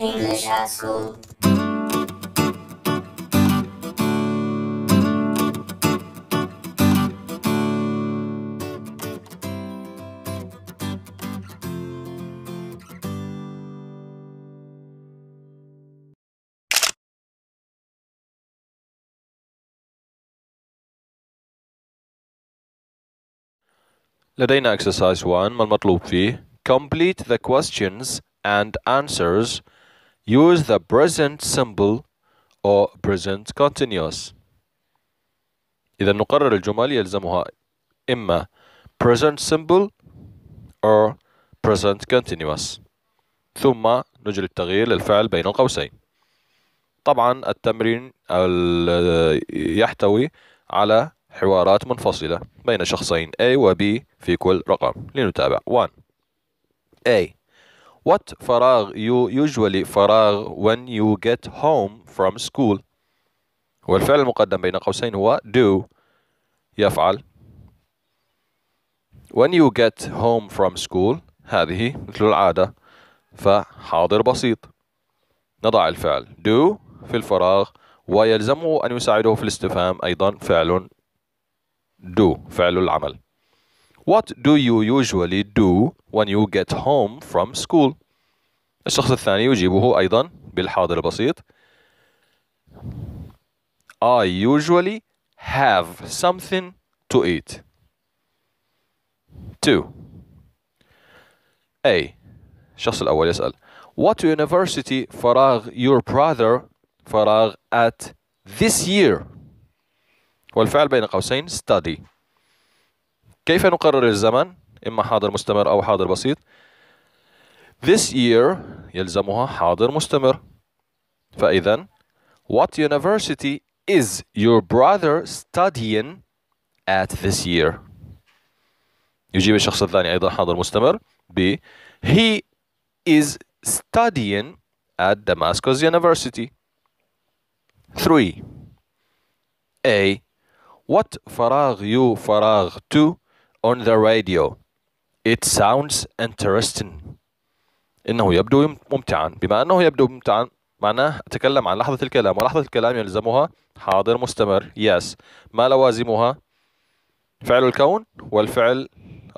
English at school. لدينا exercise 1 ما المطلوب فيه complete the questions and answers Use the present simple or present continuous إذا نقرر الجمل يلزمها إما present simple or present continuous ثم نجري التغيير للفعل بين القوسين طبعا التمرين يحتوي على حوارات منفصلة بين شخصين A و B في كل رقم لنتابع 1 A What فراغ you usually فراغ when you get home from school والفعل المقدم بين قوسين هو do يفعل when you get home from school هذه مثل العادة فحاضر بسيط نضع الفعل do في الفراغ ويلزمه أن يساعده في الاستفهام أيضا فعل do فعل العمل What do you usually do when you get home from school? الشخص الثاني يجيبه أيضا بالحاضر البسيط I usually have something to eat. 2 A الشخص الأول يسأل What university فراغ your brother فراغ at this year والفعل بين قوسين study كيف نقرر الزمن؟ إما حاضر مستمر أو حاضر بسيط This year يلزمها حاضر مستمر فإذا What university is your brother studying at this year? يجيب الشخص الثاني أيضا حاضر مستمر ب He is studying at Damascus University. 3. A. What فراغ you فراغ to on the radio it sounds interesting إنه يبدو ممتعا بما أنه يبدو ممتعا معناه أتكلم عن لحظة الكلام ولحظة الكلام يلزمها حاضر مستمر yes ما لوازمها فعل الكون والفعل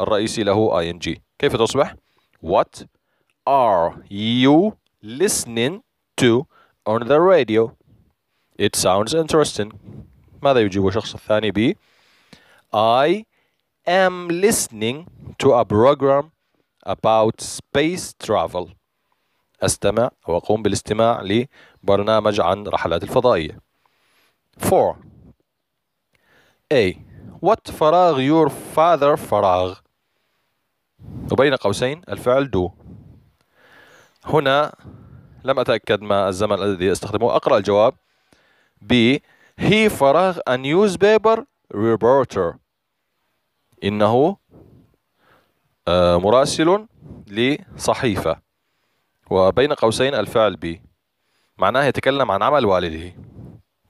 الرئيسي له ing كيف تصبح what are you listening to on the radio it sounds interesting ماذا يجيب الشخص الثاني ب I am listening to a program about space travel أستمع وأقوم بالاستماع لبرنامج عن رحلات الفضائية 4 A What فراغ your father فراغ وبين قوسين الفعل do هنا لم أتأكد ما الزمن الذي أستخدمه أقرأ الجواب B He فراغ a newspaper reporter إنه آه، مراسل لصحيفة وبين قوسين الفعل بي معناه يتكلم عن عمل والده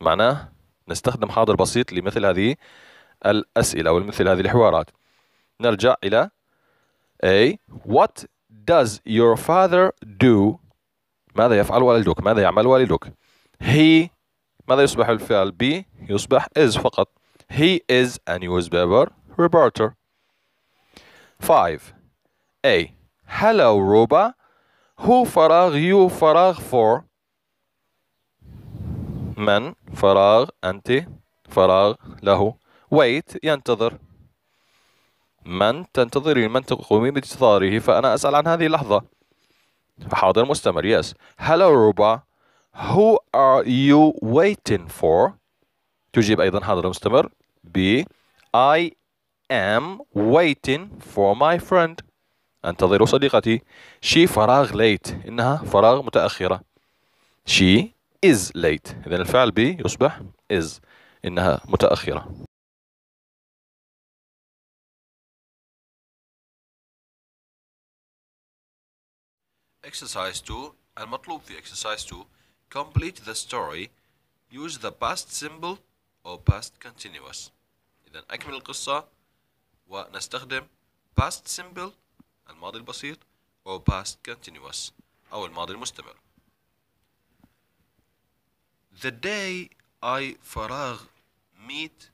معناه نستخدم حاضر بسيط لمثل هذه الأسئلة أو مثل هذه الحوارات نرجع إلى A What does your father do ماذا يفعل والدك ماذا يعمل والدك he ماذا يصبح الفعل be يصبح is فقط he is a newspaper reporter. 5. A. Hello, Ruba. Who فراغ you فراغ for من فراغ أنت فراغ له wait ينتظر من تنتظرين من تقومين بانتظاره فأنا أسأل عن هذه اللحظة حاضر مستمر yes hello روبا who are you waiting for تجيب أيضا حاضر مستمر B I am waiting for my friend أنتظر صديقتي she فراغ late إنها فراغ متأخرة she is late إذا الفعل be يصبح is إنها متأخرة Exercise 2 المطلوب في exercise 2 complete the story use the past symbol or past continuous إذا أكمل القصة ونستخدم past simple الماضي البسيط أو past continuous أو الماضي المستمر The day I فراغ meet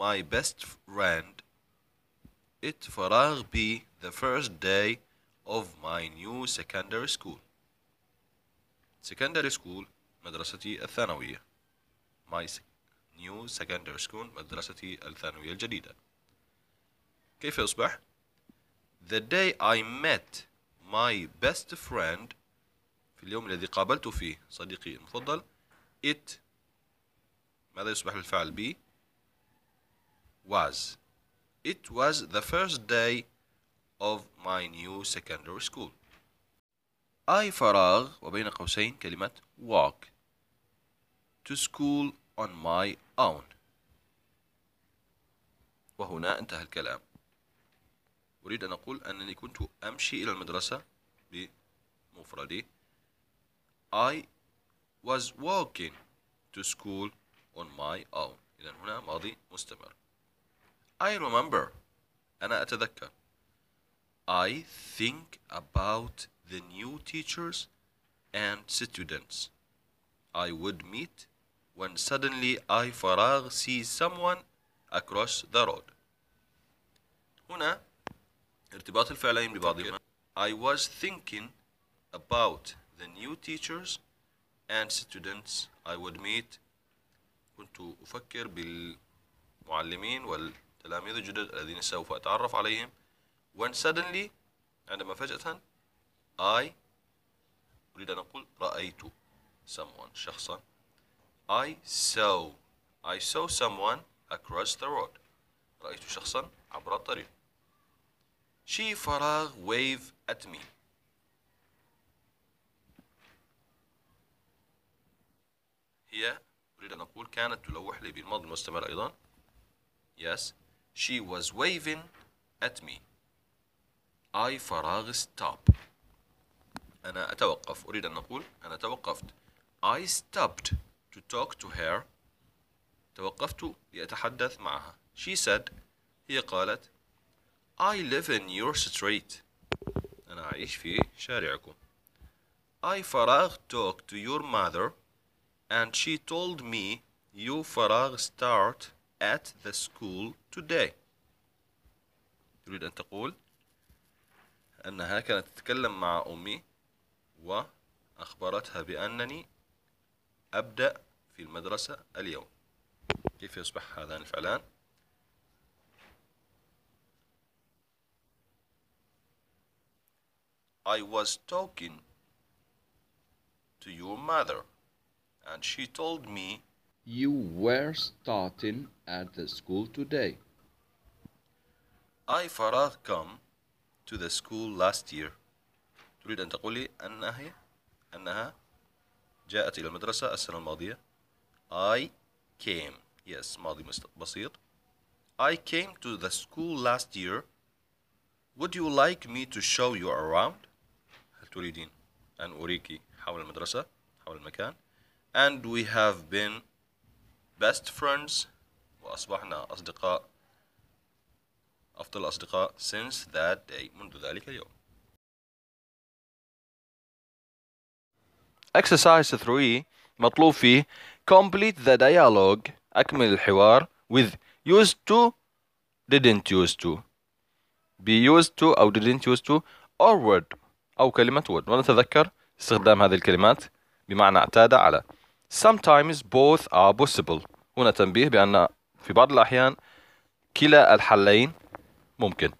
my best friend it فراغ be the first day of my new secondary school secondary school مدرستي الثانوية my new secondary school مدرستي الثانوية الجديدة كيف يصبح؟ The day I met my best friend في اليوم الذي قابلت فيه صديقي المفضل it ماذا يصبح الفعل be was it was the first day of my new secondary school I فراغ وبين قوسين كلمة walk to school on my own وهنا انتهى الكلام أريد أن أقول أنني كنت أمشي إلى المدرسة بمفردي I was walking to school on my own إذا هنا ماضي مستمر I remember أنا أتذكر I think about the new teachers and students I would meet when suddenly I فراغ see someone across the road هنا ارتباط الفعلين ببعضهما I was thinking about the new teachers and students I would meet كنت أفكر بالمعلمين والتلاميذ الجدد الذين سوف أتعرف عليهم when suddenly عندما فجأة I أريد أن أقول رأيت someone شخصا I saw I saw someone across the road رأيت شخصا عبر الطريق شي فراغ ويف ات مي هي أريد أن أقول كانت تلوح لي بالماضي المستمر أيضا yes she was waving at me I فراغ stop أنا أتوقف أريد أن أقول أنا توقفت I stopped to talk to her توقفت لأتحدث معها she said هي قالت I live in your street أنا عايش في شارعكم I فراغ talk to your mother and she told me you فراغ start at the school today تريد أن تقول أنها كانت تتكلم مع أمي وأخبرتها بأنني أبدأ في المدرسة اليوم كيف يصبح هذان الفعلان؟ I was talking to your mother and she told me you were starting at the school today. I Farah come to the school last year. تريد أن تقولي أنها أنها جاءت إلى المدرسة السنة الماضية. I came. Yes, ماضي بسيط. I came to the school last year. Would you like me to show you around? تريدين أن أريك حول المدرسة حول المكان and we have been best friends وأصبحنا أصدقاء أفضل أصدقاء since that day منذ ذلك اليوم Exercise 3 مطلوب فيه complete the dialogue أكمل الحوار with used to didn't used to be used to or didn't used to or word أو كلمة would ونتذكر استخدام هذه الكلمات بمعنى اعتاد على Sometimes both are possible هنا تنبيه بأن في بعض الأحيان كلا الحلين ممكن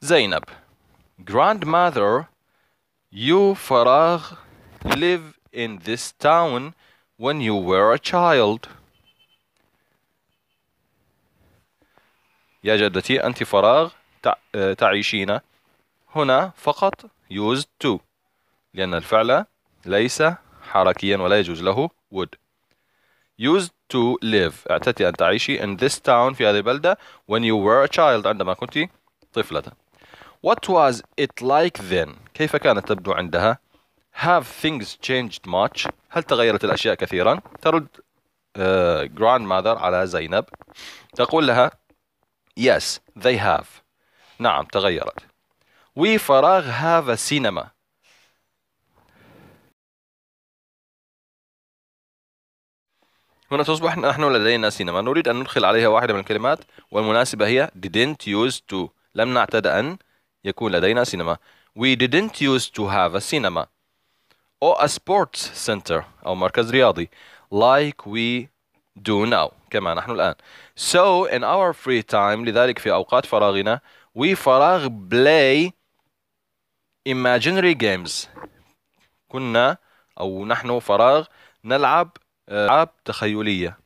زينب Grandmother you فراغ live in this town when you were a child يا جدتي أنت فراغ تعيشين هنا فقط used to لأن الفعل ليس حركيا ولا يجوز له would used to live اعتدت أن تعيشي in this town في هذه البلدة when you were a child عندما كنت طفلة What was it like then كيف كانت تبدو عندها Have things changed much هل تغيرت الأشياء كثيرا ترد آه، grandmother على زينب تقول لها Yes they have نعم تغيرت We Faragh have a cinema. هنا تصبح نحن لدينا سينما نريد أن ندخل عليها واحدة من الكلمات والمناسبة هي didn't use to لم نعتد أن يكون لدينا سينما We didn't use to have a cinema or a sports center أو مركز رياضي like we do now كما نحن الآن So in our free time لذلك في أوقات فراغنا we فراغ play imaginary games كنا أو نحن فراغ نلعب آه، ألعاب تخيلية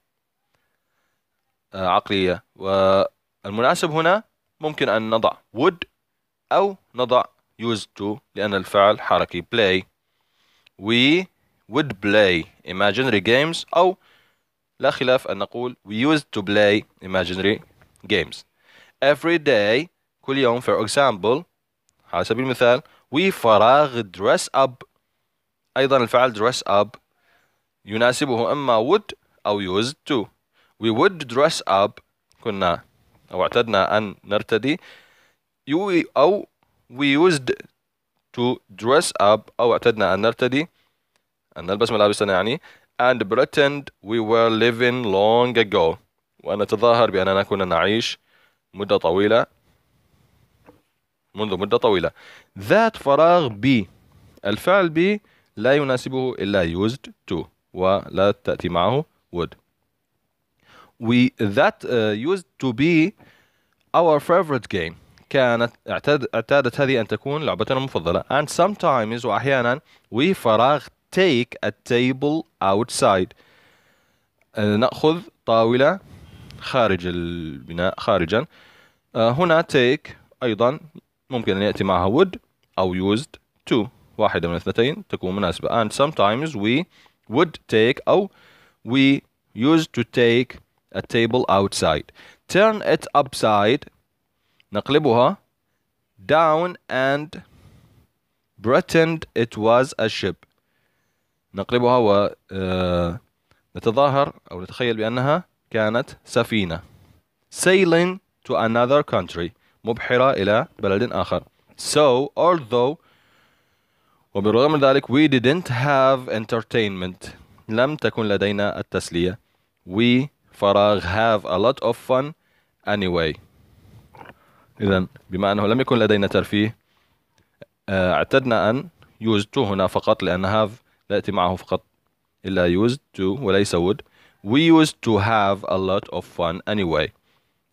آه، عقلية والمناسب هنا ممكن أن نضع would أو نضع used to لأن الفعل حركي play we would play imaginary games أو لا خلاف أن نقول we used to play imaginary games every day كل يوم for example على سبيل المثال وفراغ دريس اب أيضا الفعل دريس اب يناسبه إما would أو used to we would dress up كنا أو اعتدنا أن نرتدي you أو we used to dress up أو اعتدنا أن نرتدي أن نلبس ملابسنا يعني and pretend we were living long ago وأن نتظاهر بأننا كنا نعيش مدة طويلة منذ مدة طويلة ذات فراغ بي الفعل بي لا يناسبه إلا used to ولا تأتي معه would we that uh, used to be our favorite game كانت اعتاد اعتادت هذه أن تكون لعبتنا المفضلة and sometimes وأحيانا we فراغ take a table outside uh, نأخذ طاولة خارج البناء خارجا uh, هنا take أيضا ممكن أن يأتي معها would أو used to واحدة من الاثنتين تكون مناسبة and sometimes we would take أو we used to take a table outside turn it upside نقلبها down and pretend it was a ship نقلبها و نتظاهر أو نتخيل بأنها كانت سفينة sailing to another country مبحرة إلى بلد آخر so although وبالرغم من ذلك we didn't have entertainment لم تكن لدينا التسلية we فراغ have a lot of fun anyway إذا بما أنه لم يكن لدينا ترفيه آه، اعتدنا أن used to هنا فقط لأن have لا يأتي معه فقط إلا used to وليس would we used to have a lot of fun anyway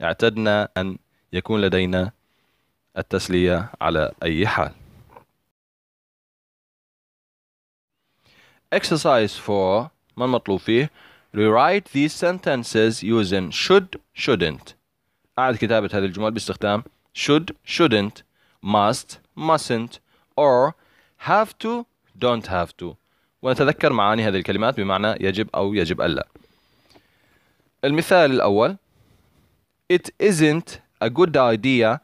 اعتدنا أن يكون لدينا التسلية على أي حال. Exercise 4 ما المطلوب فيه؟ Rewrite these sentences using should shouldn't. أعد كتابة هذه الجمل باستخدام should shouldn't, must mustn't, or have to don't have to. ونتذكر معاني هذه الكلمات بمعنى يجب أو يجب ألا. المثال الأول It isn't a good idea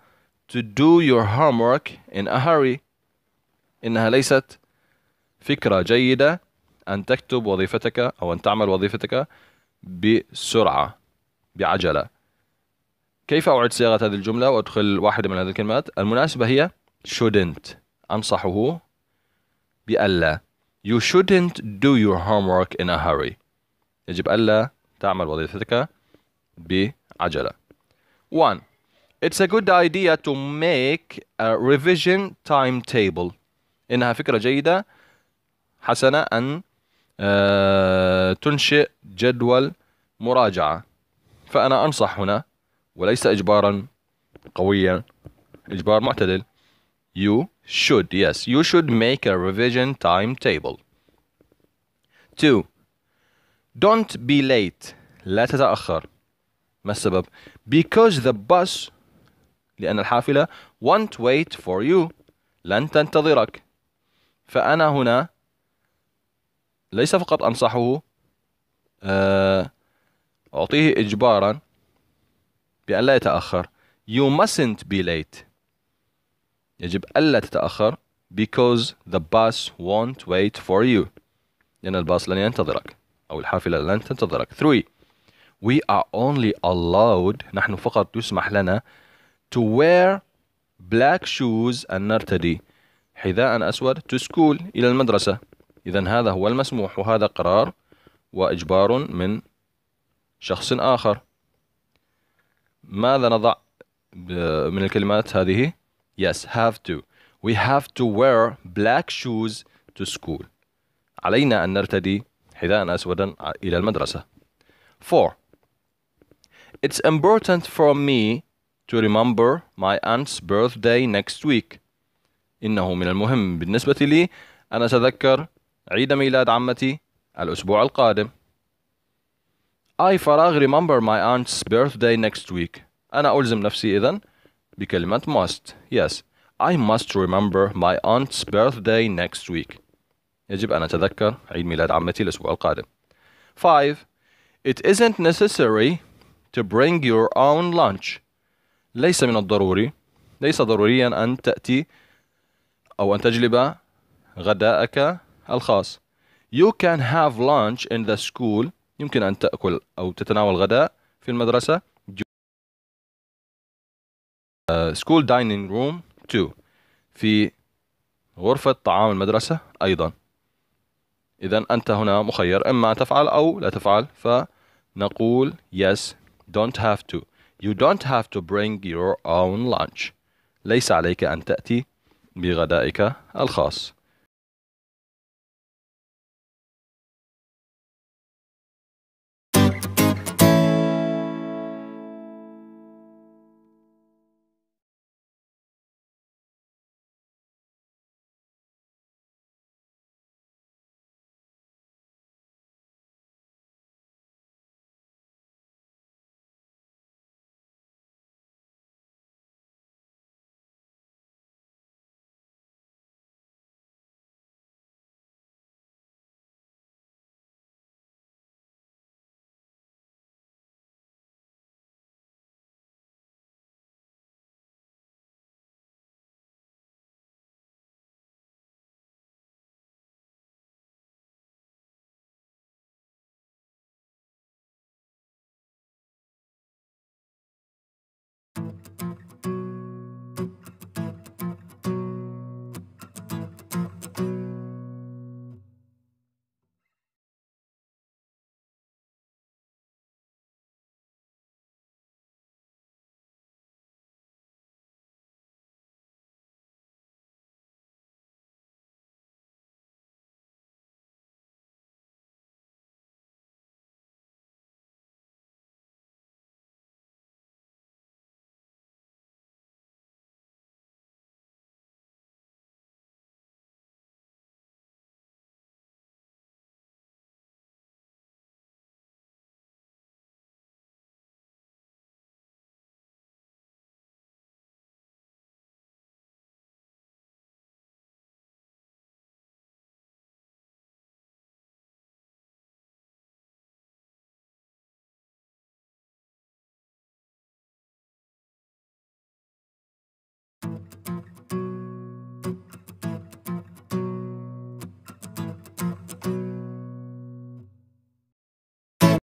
to do your homework in a hurry إنها ليست فكرة جيدة أن تكتب وظيفتك أو أن تعمل وظيفتك بسرعة بعجلة كيف أعد صياغة هذه الجملة وأدخل واحدة من هذه الكلمات المناسبة هي shouldn't أنصحه بألا You shouldn't do your homework in a hurry يجب ألا تعمل وظيفتك بعجلة 1 it's a good idea to make a revision timetable إنها فكرة جيدة حسنة أن تنشئ جدول مراجعة فأنا أنصح هنا وليس إجبارا قويا إجبار معتدل You should, yes, you should make a revision timetable. Two, don't be late. لا تتأخر. ما السبب? Because the bus لأن الحافلة won't wait for you لن تنتظرك فأنا هنا ليس فقط أنصحه آه، أعطيه إجبارا بأن لا يتأخر You mustn't be late يجب ألا تتأخر because the bus won't wait for you لأن الباص لن ينتظرك أو الحافلة لن تنتظرك 3 We are only allowed نحن فقط يسمح لنا to wear black shoes and نرتدي حذاء أسود to school إلى المدرسة إذا هذا هو المسموح وهذا قرار وإجبار من شخص آخر ماذا نضع من الكلمات هذه yes have to we have to wear black shoes to school علينا أن نرتدي حذاء أسودا إلى المدرسة 4 It's important for me to remember my aunt's birthday next week إنه من المهم بالنسبة لي أن أتذكر عيد ميلاد عمتي الأسبوع القادم I فراغ remember my aunt's birthday next week أنا ألزم نفسي إذن بكلمة must yes I must remember my aunt's birthday next week يجب أن أتذكر عيد ميلاد عمتي الأسبوع القادم 5 It isn't necessary to bring your own lunch ليس من الضروري ليس ضروريا أن تأتي أو أن تجلب غداءك الخاص You can have lunch in the school يمكن أن تأكل أو تتناول غداء في المدرسة uh, school dining room 2 في غرفة طعام المدرسة أيضا إذا أنت هنا مخير إما أن تفعل أو لا تفعل فنقول yes don't have to You don't have to bring your own lunch. ليس عليك أن تأتي بغدائك الخاص. Thank you.